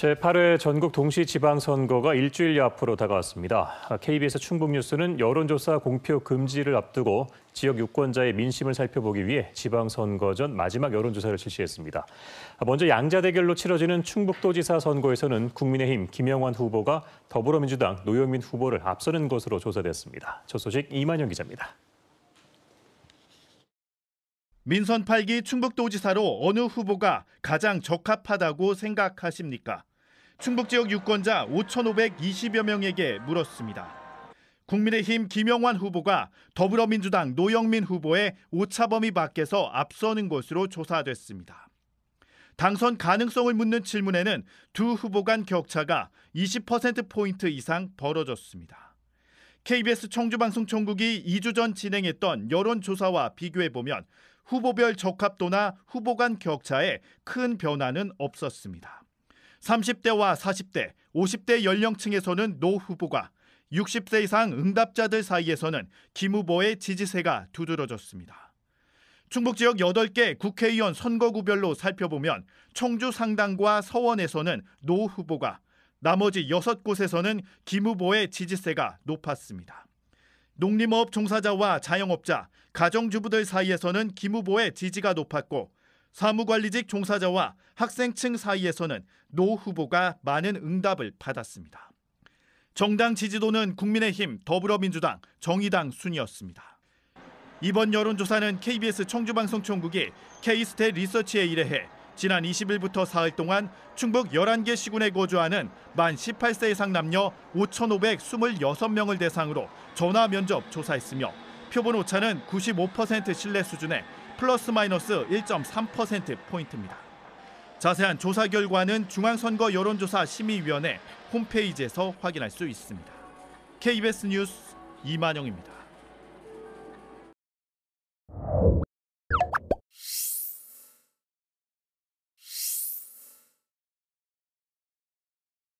제8회 전국 동시 지방선거가 일주일여 앞으로 다가왔습니다. KBS 충북뉴스는 여론조사 공표 금지를 앞두고 지역 유권자의 민심을 살펴보기 위해 지방선거 전 마지막 여론조사를 실시했습니다. 먼저 양자 대결로 치러지는 충북도지사 선거에서는 국민의힘 김영환 후보가 더불어민주당 노영민 후보를 앞서는 것으로 조사됐습니다. 첫 소식 이만영 기자입니다. 민선 8기 충북도지사로 어느 후보가 가장 적합하다고 생각하십니까? 충북 지역 유권자 5,520여 명에게 물었습니다. 국민의힘 김영환 후보가 더불어민주당 노영민 후보의 오차범위 밖에서 앞서는 것으로 조사됐습니다. 당선 가능성을 묻는 질문에는 두 후보 간 격차가 20%포인트 이상 벌어졌습니다. KBS 청주방송총국이 2주 전 진행했던 여론조사와 비교해보면 후보별 적합도나 후보 간 격차에 큰 변화는 없었습니다. 30대와 40대, 50대 연령층에서는 노 후보가, 60세 이상 응답자들 사이에서는 김 후보의 지지세가 두드러졌습니다. 충북 지역 8개 국회의원 선거구별로 살펴보면 청주 상당과 서원에서는 노 후보가, 나머지 6곳에서는 김 후보의 지지세가 높았습니다. 농림업 종사자와 자영업자, 가정주부들 사이에서는 김 후보의 지지가 높았고 사무관리직 종사자와 학생층 사이에서는 노 후보가 많은 응답을 받았습니다. 정당 지지도는 국민의힘, 더불어민주당, 정의당 순이었습니다. 이번 여론조사는 KBS 청주방송총국이 K스테 리서치에 의뢰해 지난 20일부터 사흘 동안 충북 11개 시군에 거주하는 만 18세 이상 남녀 5,526명을 대상으로 전화 면접 조사했으며 표본 오차는 95% 신뢰 수준에 플러스 마이너스 1.3%포인트입니다. 자세한 조사 결과는 중앙선거 여론조사 심의위원회 홈페이지에서 확인할 수 있습니다. KBS 뉴스 이만영입니다.